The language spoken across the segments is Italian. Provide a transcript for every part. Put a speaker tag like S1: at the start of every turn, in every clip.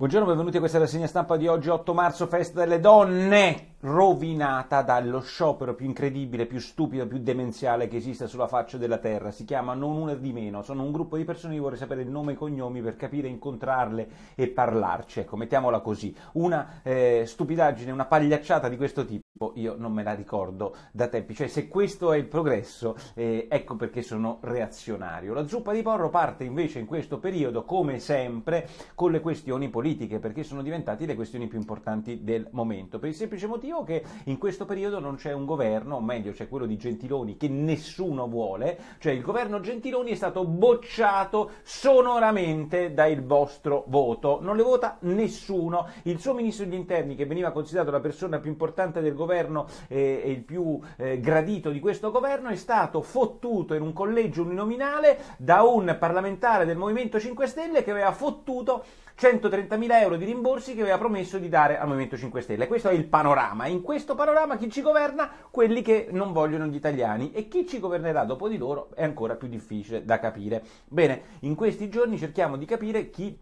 S1: Buongiorno, benvenuti a questa rassegna stampa di oggi, 8 marzo, festa delle donne, rovinata dallo sciopero più incredibile, più stupido, più demenziale che esista sulla faccia della terra. Si chiama Non Una di Meno. Sono un gruppo di persone che vorrei sapere il nome e i cognomi per capire, incontrarle e parlarci. Ecco, mettiamola così. Una eh, stupidaggine, una pagliacciata di questo tipo io non me la ricordo da tempi, cioè se questo è il progresso, eh, ecco perché sono reazionario. La zuppa di Porro parte invece in questo periodo, come sempre, con le questioni politiche, perché sono diventate le questioni più importanti del momento, per il semplice motivo che in questo periodo non c'è un governo, o meglio c'è quello di Gentiloni che nessuno vuole, cioè il governo Gentiloni è stato bocciato sonoramente dal vostro voto, non le vota nessuno, il suo ministro degli interni che veniva considerato la persona più importante del governo, governo eh, il più eh, gradito di questo governo, è stato fottuto in un collegio uninominale da un parlamentare del Movimento 5 Stelle che aveva fottuto 130.000 euro di rimborsi che aveva promesso di dare al Movimento 5 Stelle. Questo è il panorama. In questo panorama chi ci governa? Quelli che non vogliono gli italiani. E chi ci governerà dopo di loro è ancora più difficile da capire. Bene, in questi giorni cerchiamo di capire chi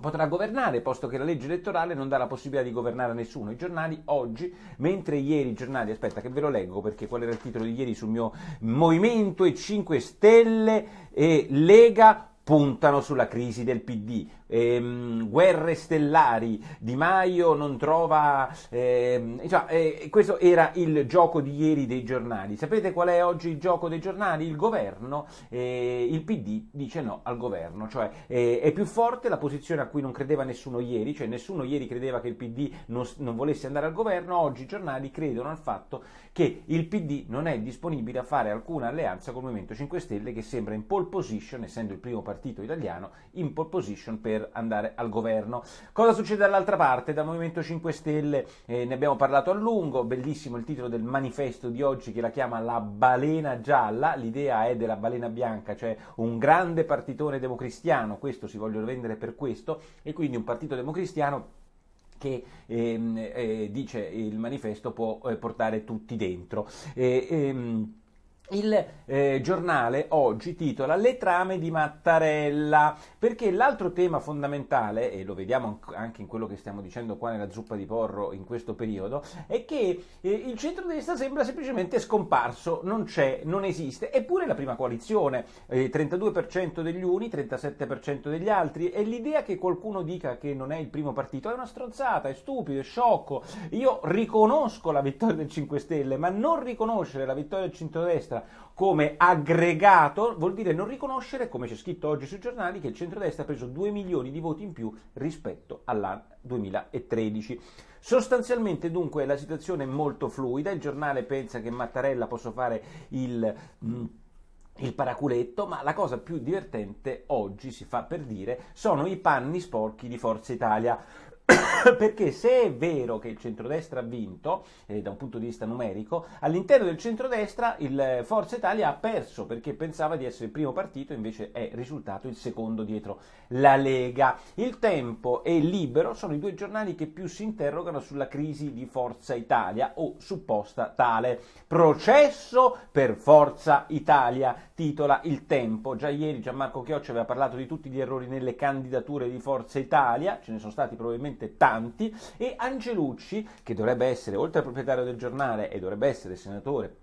S1: potrà governare, posto che la legge elettorale non dà la possibilità di governare a nessuno. I giornali oggi, mentre ieri i giornali, aspetta che ve lo leggo perché qual era il titolo di ieri sul mio Movimento e 5 Stelle e Lega puntano sulla crisi del PD ehm, guerre stellari, Di Maio non trova... Ehm, insomma, eh, questo era il gioco di ieri dei giornali. Sapete qual è oggi il gioco dei giornali? Il governo, eh, il PD dice no al governo, cioè eh, è più forte la posizione a cui non credeva nessuno ieri, cioè nessuno ieri credeva che il PD non, non volesse andare al governo, oggi i giornali credono al fatto che il PD non è disponibile a fare alcuna alleanza col Movimento 5 Stelle che sembra in pole position, essendo il primo partito italiano, in pole position per poter andare al governo. Cosa succede dall'altra parte? Dal Movimento 5 Stelle eh, ne abbiamo parlato a lungo, bellissimo il titolo del manifesto di oggi che la chiama La balena gialla, l'idea è della balena bianca, cioè un grande partitone democristiano, questo si vogliono vendere per questo, e quindi un partito democristiano che ehm, eh, dice il manifesto può eh, portare tutti dentro. E, ehm, il eh, giornale oggi titola Le trame di Mattarella, perché l'altro tema fondamentale, e lo vediamo anche in quello che stiamo dicendo qua nella zuppa di porro in questo periodo, è che eh, il centrodestra sembra semplicemente scomparso, non c'è, non esiste, eppure la prima coalizione, eh, 32% degli uni, 37% degli altri, e l'idea che qualcuno dica che non è il primo partito è una stronzata, è stupido, è sciocco. Io riconosco la vittoria del 5 Stelle, ma non riconoscere la vittoria del centrodestra casa come aggregato vuol dire non riconoscere, come c'è scritto oggi sui giornali, che il centrodestra ha preso 2 milioni di voti in più rispetto all'anno 2013. Sostanzialmente dunque la situazione è molto fluida, il giornale pensa che Mattarella possa fare il... Mm, il paraculetto, ma la cosa più divertente oggi, si fa per dire, sono i panni sporchi di Forza Italia. perché se è vero che il centrodestra ha vinto, eh, da un punto di vista numerico, all'interno del centrodestra il eh, Forza Italia ha perso perché pensava di essere il primo partito, invece è risultato il secondo dietro la Lega. Il Tempo e Libero sono i due giornali che più si interrogano sulla crisi di Forza Italia o supposta tale. Processo per Forza Italia, titola Il Tempo. Già ieri Gianmarco Chiocci aveva parlato di tutti gli errori nelle candidature di Forza Italia, ce ne sono stati probabilmente veramente tanti, e Angelucci, che dovrebbe essere, oltre al proprietario del giornale e dovrebbe essere senatore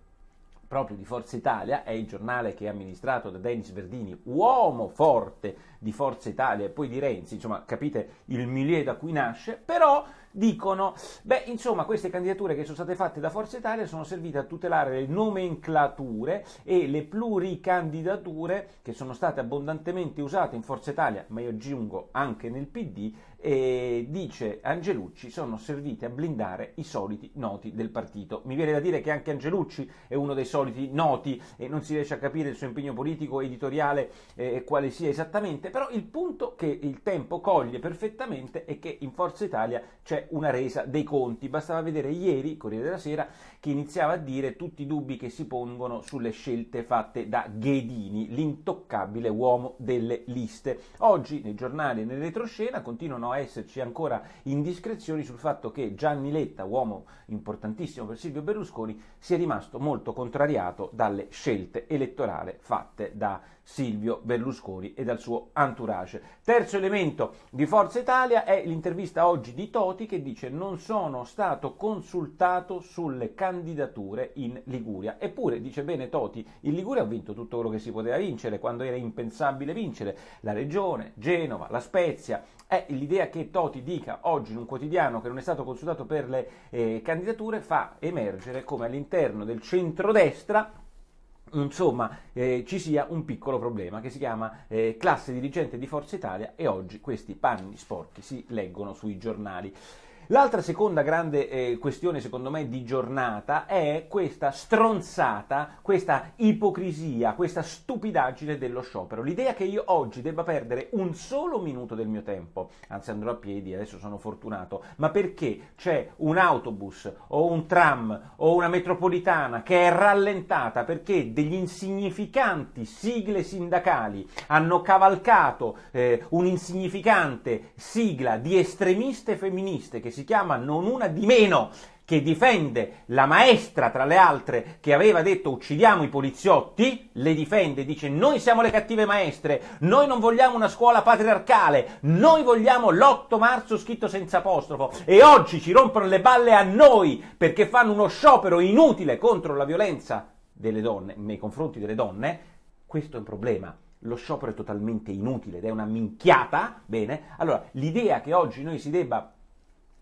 S1: proprio di Forza Italia, è il giornale che è amministrato da Denis Verdini, uomo forte di Forza Italia e poi di Renzi, insomma capite il milieu da cui nasce, però dicono, beh insomma queste candidature che sono state fatte da Forza Italia sono servite a tutelare le nomenclature e le pluricandidature che sono state abbondantemente usate in Forza Italia, ma io aggiungo anche nel PD, e dice Angelucci sono serviti a blindare i soliti noti del partito. Mi viene da dire che anche Angelucci è uno dei soliti noti e non si riesce a capire il suo impegno politico, editoriale eh, quale sia esattamente, però il punto che il tempo coglie perfettamente è che in Forza Italia c'è una resa dei conti. Bastava vedere ieri, Corriere della Sera, che iniziava a dire tutti i dubbi che si pongono sulle scelte fatte da Ghedini, l'intoccabile uomo delle liste. Oggi nei giornali e nell'etroscena continuano a a esserci ancora indiscrezioni sul fatto che Gianni Letta, uomo importantissimo per Silvio Berlusconi, sia rimasto molto contrariato dalle scelte elettorali fatte da Silvio Berlusconi e dal suo entourage. Terzo elemento di Forza Italia è l'intervista oggi di Toti che dice non sono stato consultato sulle candidature in Liguria. Eppure, dice bene Toti, in Liguria ha vinto tutto quello che si poteva vincere quando era impensabile vincere. La regione, Genova, la Spezia. È l'idea che Toti dica oggi in un quotidiano che non è stato consultato per le eh, candidature fa emergere come all'interno del centrodestra insomma eh, ci sia un piccolo problema che si chiama eh, classe dirigente di Forza Italia e oggi questi panni sporchi si leggono sui giornali. L'altra seconda grande eh, questione, secondo me, di giornata è questa stronzata, questa ipocrisia, questa stupidaggine dello sciopero. L'idea che io oggi debba perdere un solo minuto del mio tempo, anzi andrò a piedi, adesso sono fortunato, ma perché c'è un autobus o un tram o una metropolitana che è rallentata perché degli insignificanti sigle sindacali hanno cavalcato eh, un'insignificante sigla di estremiste femministe che si chiama Non una di meno, che difende la maestra, tra le altre, che aveva detto uccidiamo i poliziotti, le difende, dice noi siamo le cattive maestre, noi non vogliamo una scuola patriarcale, noi vogliamo l'8 marzo scritto senza apostrofo e oggi ci rompono le balle a noi perché fanno uno sciopero inutile contro la violenza delle donne, nei confronti delle donne, questo è un problema lo sciopero è totalmente inutile ed è una minchiata, bene? Allora, l'idea che oggi noi si debba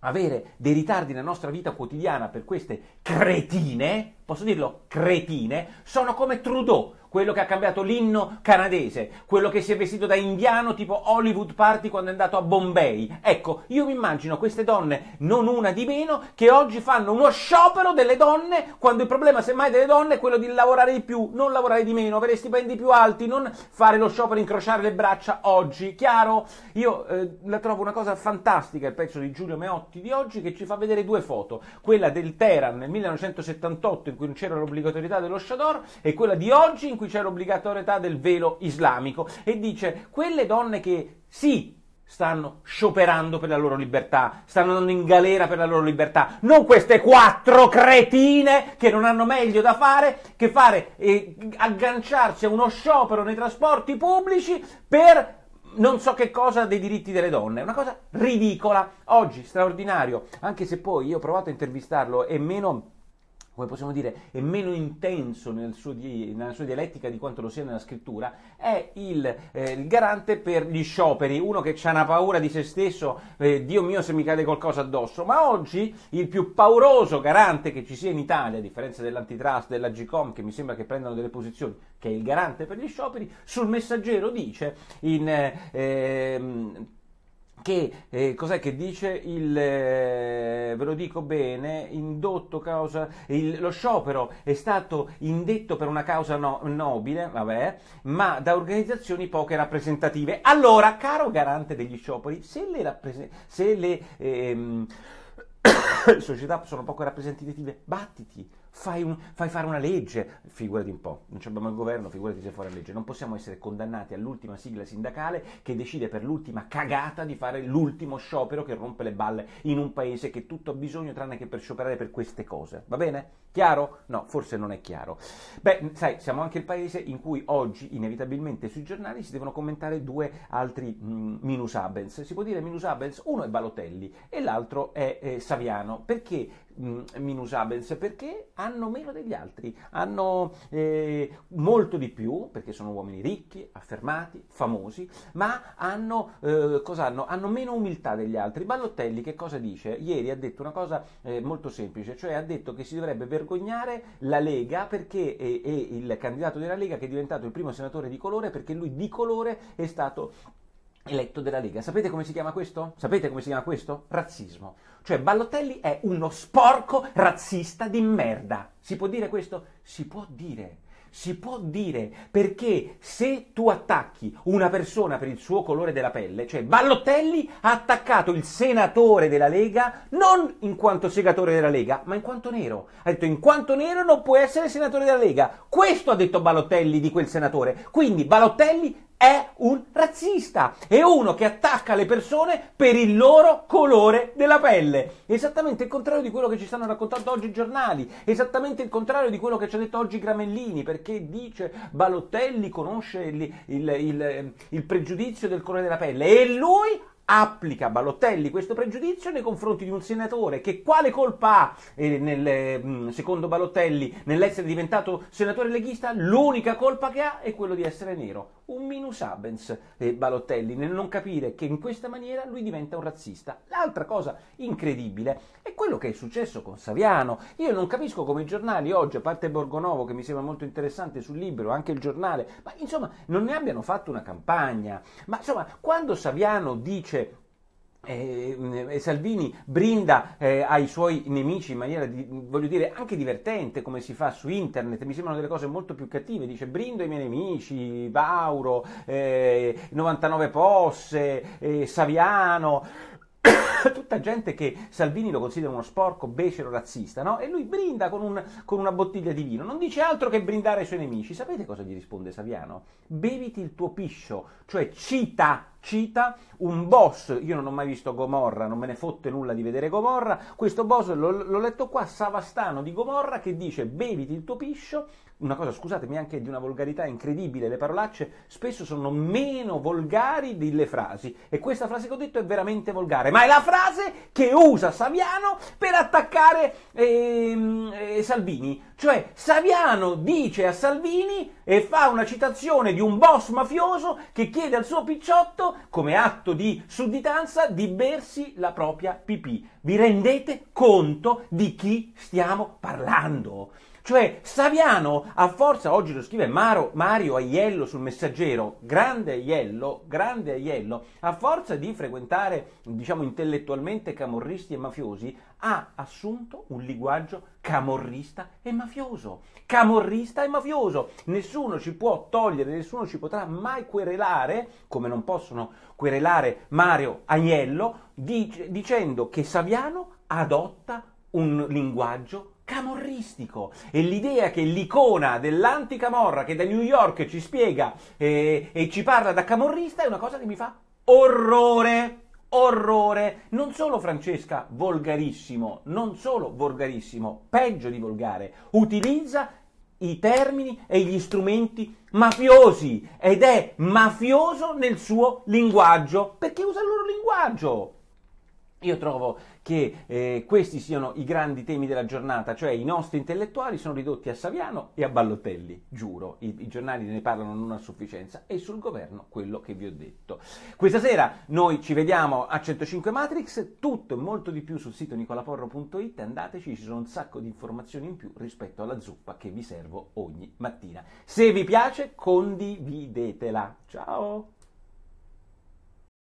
S1: avere dei ritardi nella nostra vita quotidiana per queste cretine, posso dirlo cretine, sono come Trudeau, quello che ha cambiato l'inno canadese, quello che si è vestito da indiano tipo Hollywood Party quando è andato a Bombay. Ecco, io mi immagino queste donne, non una di meno, che oggi fanno uno sciopero delle donne quando il problema semmai delle donne è quello di lavorare di più, non lavorare di meno, avere stipendi più alti, non fare lo sciopero, incrociare le braccia oggi, chiaro? Io eh, la trovo una cosa fantastica il pezzo di Giulio Meotti di oggi che ci fa vedere due foto, quella del Teheran nel 1978 in cui non c'era l'obbligatorietà dello Shador e quella di oggi in cui cui c'è l'obbligatorietà del velo islamico e dice quelle donne che sì, stanno scioperando per la loro libertà, stanno andando in galera per la loro libertà, non queste quattro cretine che non hanno meglio da fare che fare eh, agganciarsi a uno sciopero nei trasporti pubblici per non so che cosa dei diritti delle donne, una cosa ridicola, oggi straordinario, anche se poi io ho provato a intervistarlo e meno come possiamo dire, è meno intenso nel di, nella sua dialettica di quanto lo sia nella scrittura, è il, eh, il garante per gli scioperi, uno che ha una paura di se stesso, eh, Dio mio se mi cade qualcosa addosso, ma oggi il più pauroso garante che ci sia in Italia, a differenza dell'antitrust, della Gcom, che mi sembra che prendano delle posizioni, che è il garante per gli scioperi, sul messaggero dice in... Eh, ehm, che eh, cos'è che dice il eh, ve lo dico bene indotto causa il, lo sciopero è stato indetto per una causa no, nobile vabbè ma da organizzazioni poche rappresentative allora caro garante degli scioperi se le, rapprese- se le ehm, società sono poco rappresentative battiti fai, un, fai, fare una legge, figurati un po', non abbiamo il governo, figurati se fuori legge, non possiamo essere condannati all'ultima sigla sindacale che decide per l'ultima cagata di fare l'ultimo sciopero che rompe le balle in un paese che tutto ha bisogno tranne che per scioperare per queste cose, va bene? Chiaro? No, forse non è chiaro. Beh, sai, siamo anche il paese in cui oggi inevitabilmente sui giornali si devono commentare due altri mh, mm, abens, si può dire minus abens, uno è Balotelli e l'altro è eh, Saviano, perché Abens perché hanno meno degli altri, hanno eh, molto di più perché sono uomini ricchi, affermati, famosi, ma hanno, eh, hanno? hanno meno umiltà degli altri. Ballottelli che cosa dice? Ieri ha detto una cosa eh, molto semplice, cioè ha detto che si dovrebbe vergognare la Lega perché è, è il candidato della Lega che è diventato il primo senatore di colore perché lui di colore è stato eletto della Lega. Sapete come si chiama questo? Sapete come si chiama questo? Razzismo. Cioè Ballotelli è uno sporco razzista di merda. Si può dire questo? Si può dire. Si può dire perché se tu attacchi una persona per il suo colore della pelle, cioè Ballotelli ha attaccato il senatore della Lega non in quanto segatore della Lega, ma in quanto nero. Ha detto in quanto nero non può essere senatore della Lega. Questo ha detto Ballotelli di quel senatore. Quindi Ballotelli è un razzista, è uno che attacca le persone per il loro colore della pelle. Esattamente il contrario di quello che ci stanno raccontando oggi i giornali, esattamente il contrario di quello che ci ha detto oggi Gramellini, perché dice Balottelli conosce il, il, il, il pregiudizio del colore della pelle e lui applica Balotelli questo pregiudizio nei confronti di un senatore che quale colpa ha, eh, nel, mm, secondo Balotelli, nell'essere diventato senatore leghista? L'unica colpa che ha è quello di essere nero. Un minus abens eh, Balotelli nel non capire che in questa maniera lui diventa un razzista. L'altra cosa incredibile è quello che è successo con Saviano. Io non capisco come i giornali oggi, a parte Borgonovo che mi sembra molto interessante sul libro, anche il giornale, ma insomma non ne abbiano fatto una campagna. Ma insomma, quando Saviano dice e, eh, mm, e eh, Salvini brinda eh, ai suoi nemici in maniera, di, voglio dire, anche divertente, come si fa su internet, mi sembrano delle cose molto più cattive, dice brindo ai miei nemici, Bauro, eh, 99 Posse, eh, Saviano, tutta gente che Salvini lo considera uno sporco, becero, razzista, no? E lui brinda con, un, con, una bottiglia di vino, non dice altro che brindare ai suoi nemici. Sapete cosa gli risponde Saviano? Beviti il tuo piscio, cioè cita cita un boss, io non ho mai visto Gomorra, non me ne fotte nulla di vedere Gomorra, questo boss l'ho, l'ho letto qua, Savastano di Gomorra, che dice beviti il tuo piscio, una cosa, scusatemi, anche di una volgarità incredibile, le parolacce spesso sono meno volgari delle frasi e questa frase che ho detto è veramente volgare, ma è la frase che usa Saviano per attaccare eh, eh, Salvini, cioè Saviano dice a Salvini e fa una citazione di un boss mafioso che chiede al suo picciotto, come atto di sudditanza, di bersi la propria pipì. Vi rendete conto di chi stiamo parlando? Cioè Saviano a forza, oggi lo scrive Maro, Mario Aiello sul messaggero, grande Aiello, grande Aiello, a forza di frequentare diciamo intellettualmente camorristi e mafiosi, ha assunto un linguaggio camorrista e mafioso. Camorrista e mafioso. Nessuno ci può togliere, nessuno ci potrà mai querelare, come non possono querelare Mario Aiello, dic- dicendo che Saviano adotta un linguaggio camorrista camorristico e l'idea che l'icona dell'anticamorra che da New York ci spiega eh, e ci parla da camorrista è una cosa che mi fa orrore orrore, non solo Francesca, volgarissimo, non solo volgarissimo, peggio di volgare, utilizza i termini e gli strumenti mafiosi ed è mafioso nel suo linguaggio, perché usa il loro linguaggio. Io trovo che eh, questi siano i grandi temi della giornata, cioè i nostri intellettuali sono ridotti a Saviano e a Ballotelli, giuro, i, i giornali ne parlano non a sufficienza, e sul governo quello che vi ho detto. Questa sera noi ci vediamo a 105 Matrix, tutto e molto di più sul sito nicolaporro.it, andateci, ci sono un sacco di informazioni in più rispetto alla zuppa che vi servo ogni mattina. Se vi piace condividetela. Ciao!